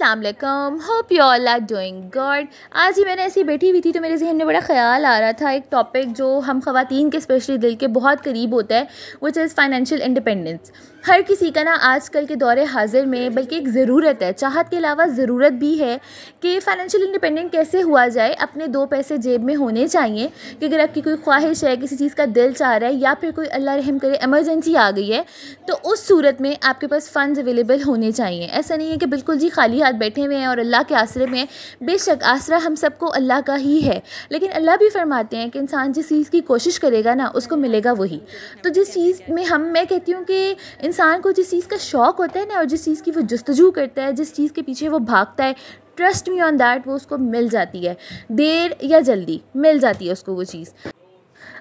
Aslam hope you all are doing good आज ही मैंने ऐसी बैठी हुई थी तो मेरे जहन में बड़ा ख्याल आ रहा था एक टॉपिक जो हम खातन के स्पेशली दिल के बहुत करीब होता है विच इज़ फाइनेंशियल इंडिपेंडेंस हर किसी का ना आजकल के दौरे हाजिर में बल्कि एक ज़रूरत है चाहत के अलावा ज़रूरत भी है कि फ़ाइनेंशियल इंडिपेंडेंट कैसे हुआ जाए अपने दो पैसे जेब में होने चाहिए कि अगर आपकी कोई ख्वाहिश है किसी चीज़ का दिल चाह रहा है या फिर कोई अल्लाह रहम करे एमरजेंसी आ गई है तो उस सूरत में आपके पास फ़ंड अवेलेबल होने चाहिए ऐसा नहीं है कि बिल्कुल जी खाली हाथ बैठे हुए हैं और अल्लाह के आसरे में बेशक आसरा हम सबको अल्लाह का ही है लेकिन अल्लाह भी फरमाते हैं कि इंसान जिस चीज़ की कोशिश करेगा ना उसको मिलेगा वही तो जिस चीज़ में हम मैं कहती हूँ कि इंसान को जिस चीज़ का शौक़ होता है ना और जिस चीज़ की वो जस्तजू करता है जिस चीज़ के पीछे वो भागता है ट्रस्ट मी ऑन दैट वो उसको मिल जाती है देर या जल्दी मिल जाती है उसको वो चीज़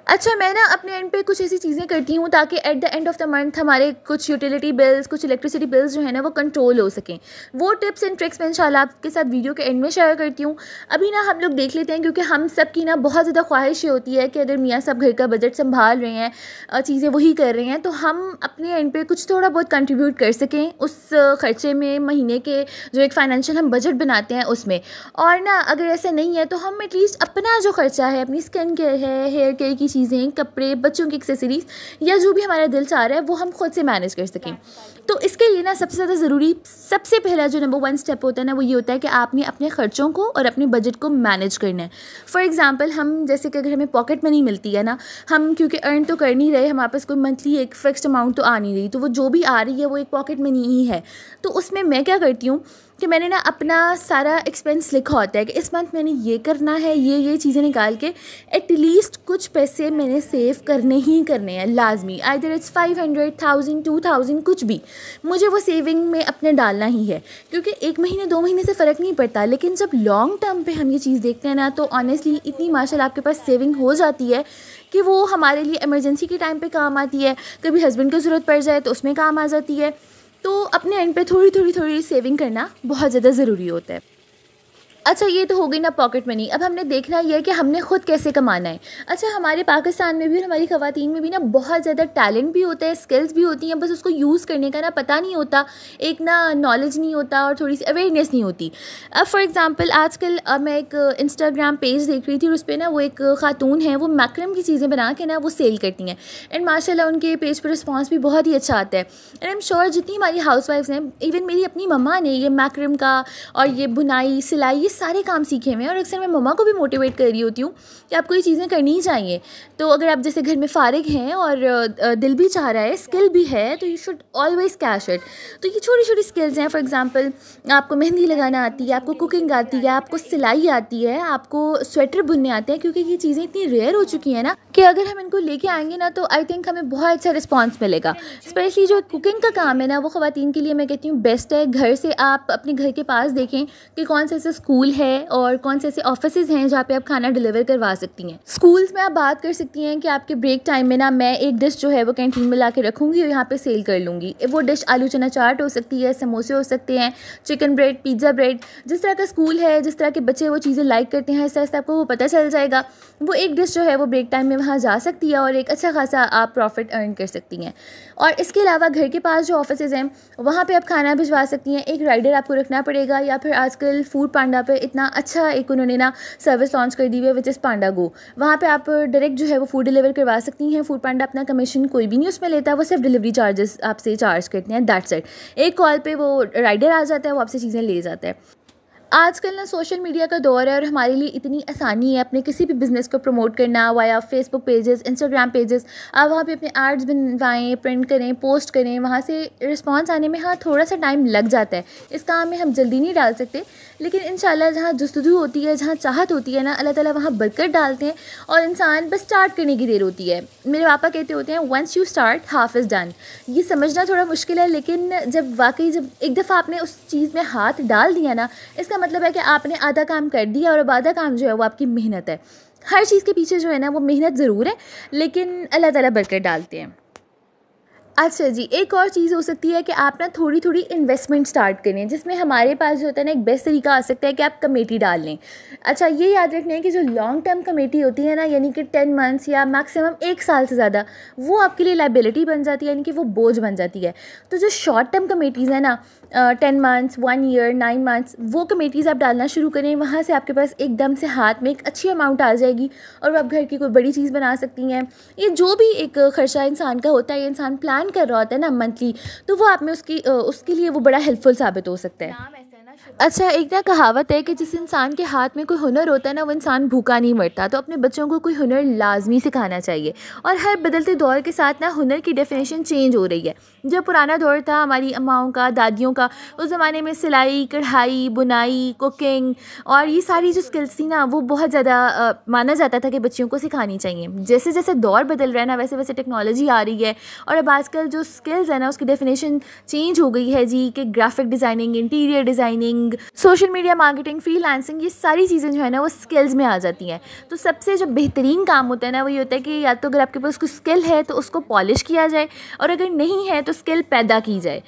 अच्छा मैं ना अपने एंड पे कुछ ऐसी चीज़ें करती हूँ ताकि at the end of the month हमारे कुछ यूटिलिटी बिल्स कुछ इलेक्ट्रिसिटी बिल्स जो है ना वो कंट्रोल हो सकें वो टिप्स एंड ट्रिक्स मैं इंशाल्लाह आपके साथ वीडियो के एंड में शेयर करती हूँ अभी ना हम लोग देख लेते हैं क्योंकि हम सब की ना बहुत ज़्यादा ख्वाहिश होती है कि अगर मियाँ सब घर का बजट संभाल रहे हैं चीज़ें वही कर रहे हैं तो हम अपने एंड पे कुछ थोड़ा बहुत कंट्रीब्यूट कर सकें उस खर्चे में महीने के जो एक फाइनेंशियल हम बजट बनाते हैं उसमें और ना अगर ऐसा नहीं है तो हम एटलीस्ट अपना जो खर्चा है अपनी स्किन केयर है हेयर केयर की चीज़ें कपड़े बच्चों की एक्सेसरीज या जो भी हमारा दिल चाह रहा है वो हम खुद से मैनेज कर सकें तो इसके लिए ना सबसे ज़्यादा ज़रूरी सबसे पहला जो नंबर वन स्टेप होता है ना वो ये होता है कि आपने अपने खर्चों को और अपने बजट को मैनेज करना है फॉर एग्ज़ाम्पल हम जैसे कि अगर हमें पॉकेट मनी मिलती है ना हम क्योंकि अर्न तो कर नहीं रहे हमारे पास कोई मंथली एक फिक्सड अमाउंट तो आ नहीं रही तो वो जो भी आ रही है वो एक पॉकेट मनी ही है तो उसमें मैं क्या करती हूँ कि मैंने ना अपना सारा एक्सपेंस लिखा होता है कि इस मंथ मैंने ये करना है ये ये चीज़ें निकाल के एटलीस्ट कुछ पैसे पैसे मैंने सेव करने ही करने हैं लाजमी either it's five hundred thousand two thousand कुछ भी मुझे वो सेविंग में अपने डालना ही है क्योंकि एक महीने दो महीने से फ़र्क नहीं पड़ता लेकिन जब लॉन्ग टर्म पे हम ये चीज़ देखते हैं ना तो ऑनेस्टली इतनी माशा आपके पास सेविंग हो जाती है कि वो हमारे लिए एमरजेंसी के टाइम पर काम आती है कभी हस्बैंड को ज़रूरत पड़ जाए तो उसमें काम आ जाती है तो अपने एंड पे थोड़ी थोड़ी थोड़ी सेविंग करना बहुत ज़्यादा ज़रूरी होता है अच्छा ये तो हो गई ना पॉकेट मनी अब हमने देखना ये है कि हमने ख़ुद कैसे कमाना है अच्छा हमारे पाकिस्तान में भी और हमारी ख़वातीन में भी ना बहुत ज़्यादा टैलेंट भी होता है स्किल्स भी होती हैं बस उसको यूज़ करने का ना पता नहीं होता एक ना नॉलेज नहीं होता और थोड़ी सी अवेयरनेस नहीं होती अब फॉर एग्ज़ाम्पल कल मैं एक इंस्टाग्राम पेज देख रही थी और उस पर ना वो एक खातून है वो मैक्रम की चीज़ें बना के ना वो सेल करती हैं एंड माशा उनके पेज पर रिस्पॉन्स भी बहुत ही अच्छा आता है एंड आई एम श्योर जितनी हमारी हाउस वाइफ्स हैं इवन मेरी अपनी मम्मा ने ये मैक्रम का और ये बुनाई सिलाई सारे काम सीखे हुए हैं और अक्सर मैं मम्मा को भी मोटिवेट कर रही होती हूँ कि आपको ये चीज़ें करनी ही चाहिए तो अगर आप जैसे घर में फारिग हैं और दिल भी चाह रहा है स्किल भी है तो you should always cash it तो ये छोटी छोटी स्किल्स हैं फॉर एग्ज़ाम्पल आपको मेहंदी लगाना आती है आपको कुकिंग आती है आपको सिलाई आती है आपको स्वेटर बुनने आते हैं क्योंकि ये चीज़ें इतनी रेयर हो चुकी हैं ना कि अगर हम इनको लेके आएंगे ना तो आई थिंक हमें बहुत अच्छा रिस्पॉन्स मिलेगा स्पेशली जो कुकिंग का काम है ना वो खुवान के लिए मैं कहती हूँ बेस्ट है घर से आप अपने घर के पास देखें कि कौन से ऐसे स्कूल स्कूल है और कौन से ऐसे ऑफिस हैं जहाँ पे आप खाना डिलीवर करवा सकती हैं स्कूल्स में आप बात कर सकती हैं कि आपके ब्रेक टाइम में ना मैं एक डिश जो है वो कैंटीन में ला के रखूँगी और यहाँ पर सेल कर लूँगी वो डिश आलू चना चाट हो सकती है समोसे हो सकते हैं चिकन ब्रेड पिज़्ज़ा ब्रेड जिस तरह का स्कूल है जिस तरह के बच्चे वो चीज़ें लाइक करते हैं ऐसा ऐसा आपको वो पता चल जाएगा वो एक डिश जो है वो ब्रेक टाइम में वहाँ जा सकती है और एक अच्छा खासा आप प्रॉफिट अर्न कर सकती हैं और इसके अलावा घर के पास जो ऑफिस हैं वहाँ पर आप खाना भिजवा सकती हैं एक राइडर आपको रखना पड़ेगा या फिर आजकल फूड पांडा पे इतना अच्छा एक उन्होंने ना सर्विस लॉन्च कर दी हुई है विच इज़ पांडा गो वहाँ पे आप डायरेक्ट जो है वो फूड डिलीवर करवा सकती हैं फूड पांडा अपना कमीशन कोई भी नहीं उसमें लेता वो सिर्फ डिलीवरी चार्जेस आपसे चार्ज करते हैं दैट सेट एक कॉल पर वो राइडर आ जाता है वो आपसे चीज़ें ले जाता है आजकल ना सोशल मीडिया का दौर है और हमारे लिए इतनी आसानी है अपने किसी भी बिज़नेस को प्रमोट करना via Facebook pages Instagram pages आप वहाँ पे अपने आर्ट्स बनवाएं प्रिंट करें पोस्ट करें वहाँ से रिस्पांस आने में हाँ थोड़ा सा टाइम लग जाता है इस काम में हम जल्दी नहीं डाल सकते लेकिन इन जहाँ जस्तजू होती है जहाँ चाहत होती है ना अल्लाह ताला वहाँ बरकत डालते हैं और इंसान बस स्टार्ट करने की देर होती है मेरे पापा कहते होते हैं once you start half is done ये समझना थोड़ा मुश्किल है लेकिन जब वाकई जब एक दफ़ा आपने उस चीज़ में हाथ डाल दिया ना इसका मतलब है कि आपने आधा काम कर दिया और अब आधा काम जो है वो आपकी मेहनत है हर चीज़ के पीछे जो है ना वो मेहनत ज़रूर है लेकिन अल्लाह ताली बरकत डालते हैं अच्छा जी एक और चीज़ हो सकती है कि आप ना थोड़ी थोड़ी इन्वेस्टमेंट स्टार्ट करें जिसमें हमारे पास जो होता है ना एक बेस्ट तरीका आ सकता है कि आप कमेटी डाल लें अच्छा ये याद रखना है कि जो लॉन्ग टर्म कमेटी होती है ना यानी कि टेन मंथ्स या मैक्सिमम एक साल से ज़्यादा वो आपके लिए लाइबिलिटी बन जाती है यानी कि वो बोझ बन जाती है तो जो शॉर्ट टर्म कमेटीज़ हैं ना ten months one year nine months वो कमेटीज़ आप डालना शुरू करें वहाँ से आपके पास एकदम से हाथ में एक अच्छी अमाउंट आ जाएगी और आप घर की कोई बड़ी चीज़ बना सकती हैं ये जो भी एक ख़र्चा इंसान का होता है इंसान प्लान कर रहा होता है ना मंथली तो वो आप में उसकी उसके लिए वो बड़ा हेल्पफुल साबित हो सकता है अच्छा एक ना कहावत है कि जिस इंसान के हाथ में कोई हुनर होता है ना वो इंसान भूखा नहीं मरता तो अपने बच्चों को कोई हुनर लाजमी सिखाना चाहिए और हर बदलते दौर के साथ ना हुनर की डेफिनेशन चेंज हो रही है जो पुराना दौर था हमारी अम्माओं का दादियों का उस ज़माने में सिलाई कढ़ाई बुनाई कुकिंग और ये सारी जो स्किल्स थी ना वो बहुत ज़्यादा माना जाता था कि बच्चियों को सिखानी चाहिए जैसे जैसे दौर बदल रहा है ना वैसे वैसे टेक्नोलॉजी आ रही है और अब आजकल जो स्किल्स है ना उसकी डेफिनेशन चेंज हो गई है जी कि graphic designing interior designing blogging social media marketing freelancing ये सारी चीज़ें जो है ना वो स्किल्स में आ जाती हैं तो सबसे जो बेहतरीन काम होता है ना वो ये होता है कि या तो अगर आपके पास कोई स्किल है तो उसको पॉलिश किया जाए और अगर नहीं है तो स्किल पैदा की जाए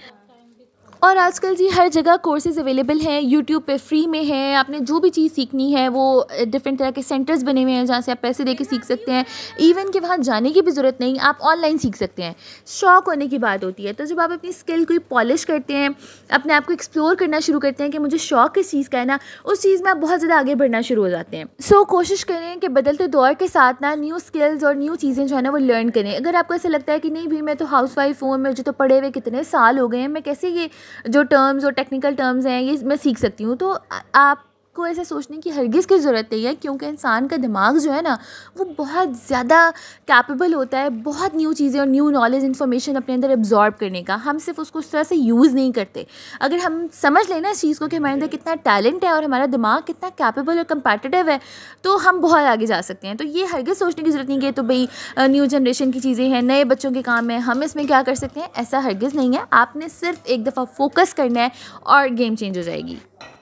और आजकल जी हर जगह कोर्सेज अवेलेबल हैं यूट्यूब पे फ्री में है आपने जो भी चीज़ सीखनी है वो डिफरेंट तरह के सेंटर्स बने हुए हैं जहाँ से आप पैसे दे के सीख सकते हैं इवन कि वहाँ जाने की भी ज़रूरत नहीं आप ऑनलाइन सीख सकते हैं शौक होने की बात होती है तो जब आप अपनी स्किल को पॉलिश करते हैं अपने आप को एक्सप्लोर करना शुरू करते हैं कि मुझे शौक किस चीज़ का है ना उस चीज़ में आप बहुत ज़्यादा आगे बढ़ना शुरू हो जाते हैं सो कोशिश करें कि बदलते दौर के साथ ना न्यू स्किल्स और न्यू चीज़ें जो है ना वो लर्न करें अगर आपको ऐसा लगता है कि नहीं भाई मैं तो हाउस वाइफ हूँ मुझे तो पढ़े हुए कितने साल हो गए हैं मैं कैसे ये जो टर्म्स और टेक्निकल टर्म्स हैं ये मैं सीख सकती हूँ तो आप को ऐसे सोचने की हरगिज़ की ज़रूरत नहीं है क्योंकि इंसान का दिमाग जो है ना वो बहुत ज़्यादा कैपेबल होता है बहुत न्यू चीज़ें और न्यू नॉलेज इन्फॉर्मेशन अपने अंदर एब्जॉर्ब करने का हम सिर्फ उसको उस तरह से यूज़ नहीं करते अगर हम समझ लें ना इस चीज़ को कि हमारे अंदर कितना टैलेंट है और हमारा दिमाग कितना कैपेबल और कंपेटिटिव है तो हम बहुत आगे जा सकते हैं तो ये हरगिज़ सोचने की ज़रूरत नहीं है तो भाई न्यू जनरेशन की चीज़ें हैं नए बच्चों के काम है हम इसमें क्या कर सकते हैं ऐसा हरगिज़ नहीं है आपने सिर्फ एक दफ़ा फोकस करना है और गेम चेंज हो जाएगी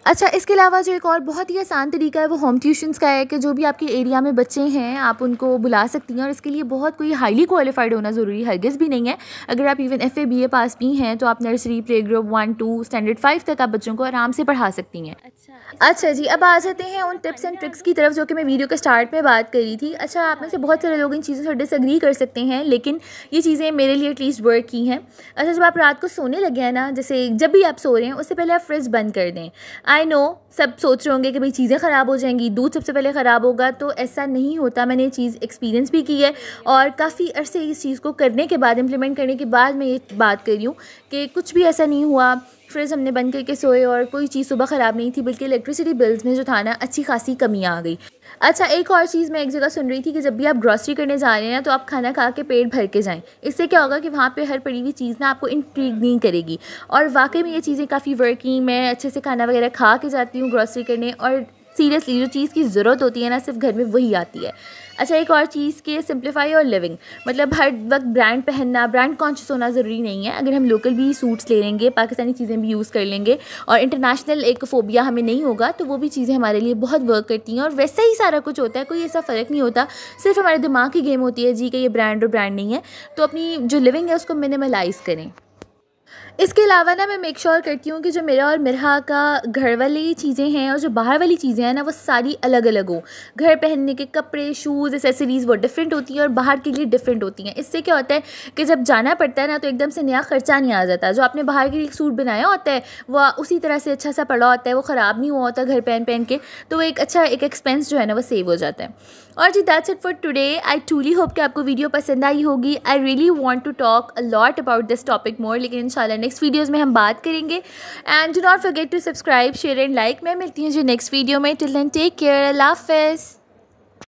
अच्छा इसके अलावा जो एक और बहुत ही आसान तरीका है वो होम ट्यूशन्स का है कि जो भी आपके एरिया में बच्चे हैं आप उनको बुला सकती हैं और इसके लिए बहुत कोई हाईली क्वालिफाइड होना ज़रूरी हरगिज़ भी नहीं है अगर आप even F A B A pass भी हैं तो आप nursery play group one two standard five तक आप बच्चों को आराम से पढ़ा सकती हैं अच्छा। अच्छा जी अब आ जाते हैं उन टिप्स एंड ट्रिक्स की तरफ जो कि मैं वीडियो के स्टार्ट में बात करी थी अच्छा आप में से बहुत सारे लोग इन चीज़ों से डिसअग्री कर सकते हैं लेकिन ये चीज़ें मेरे लिए एटलीस्ट वर्क की हैं अच्छा जब आप रात को सोने लगे हैं ना जैसे जब भी आप सो रहे हैं उससे पहले आप फ्रिज बंद कर दें आई नो सब सोच रहे होंगे कि भाई चीज़ें ख़राब हो जाएंगी दूध सबसे पहले ख़राब होगा तो ऐसा नहीं होता मैंने ये चीज़ एक्सपीरियंस भी की है और काफ़ी अरसे इस चीज़ को करने के बाद इम्प्लीमेंट करने के बाद मैं ये बात कर रही हूँ कि कुछ भी ऐसा नहीं हुआ फ्रिज हमने बंद करके सोए और कोई चीज़ सुबह ख़राब नहीं थी बल्कि इलेक्ट्रिसिटी बिल्स में जो था ना अच्छी खासी कमी आ गई अच्छा एक और चीज़ मैं एक जगह सुन रही थी कि जब भी आप ग्रॉसरी करने जा रहे हैं तो आप खाना खा के पेट भर के जाएं इससे क्या होगा कि वहाँ पे हर पड़ी हुई चीज़ ना आपको इंट्रीग नहीं करेगी और वाकई में ये चीज़ें काफ़ी वर्किंग मैं अच्छे से खाना वगैरह खा के जाती हूँ ग्रॉसरी करने और सीरियसली जो चीज़ की ज़रूरत होती है ना सिर्फ घर में वही आती है अच्छा एक और चीज़ की सिंप्लीफाई और लिविंग मतलब हर वक्त ब्रांड पहनना ब्रांड कॉन्शियस होना ज़रूरी नहीं है अगर हम लोकल भी सूट्स ले लेंगे पाकिस्तानी चीज़ें भी यूज़ कर लेंगे और इंटरनेशनल एक फोबिया हमें नहीं होगा तो वो भी चीज़ें हमारे लिए बहुत वर्क करती हैं और वैसा ही सारा कुछ होता है कोई ऐसा फ़र्क नहीं होता सिर्फ हमारे दिमाग की गेम होती है जी कि ये ब्रांड और ब्रांड नहीं है तो अपनी जो लिविंग है उसको मिनिमलाइज़ करें इसके अलावा ना मैं मेक श्योर sure करती हूँ कि जो मेरा और मेरा का घर वाली चीज़ें हैं और जो बाहर वाली चीज़ें हैं ना वो सारी अलग अलग हों घर पहनने के कपड़े शूज़ एसेसरीज़ वो डिफरेंट होती हैं और बाहर के लिए डिफरेंट होती हैं इससे क्या होता है कि जब जाना पड़ता है ना तो एकदम से नया ख़र्चा नहीं आ जाता जो आपने बाहर के लिए सूट बनाया होता है वह उसी तरह से अच्छा सा पड़ा होता है वो ख़राब नहीं हुआ होता घर पहन पहन के तो वो एक अच्छा एक एक्सपेंस जो है ना वो सेव हो जाता है और जी that's it for today I truly hope कि आपको वीडियो पसंद आई होगी I really want to talk a lot about this topic more लेकिन इन नेक्स्ट नेक्स्ट वीडियोस में हम बात करेंगे and do not forget to subscribe share and like मैं मिलती हूँ जो नेक्स्ट वीडियो में टिल देन टेक केयर अल्लाह हाफिज़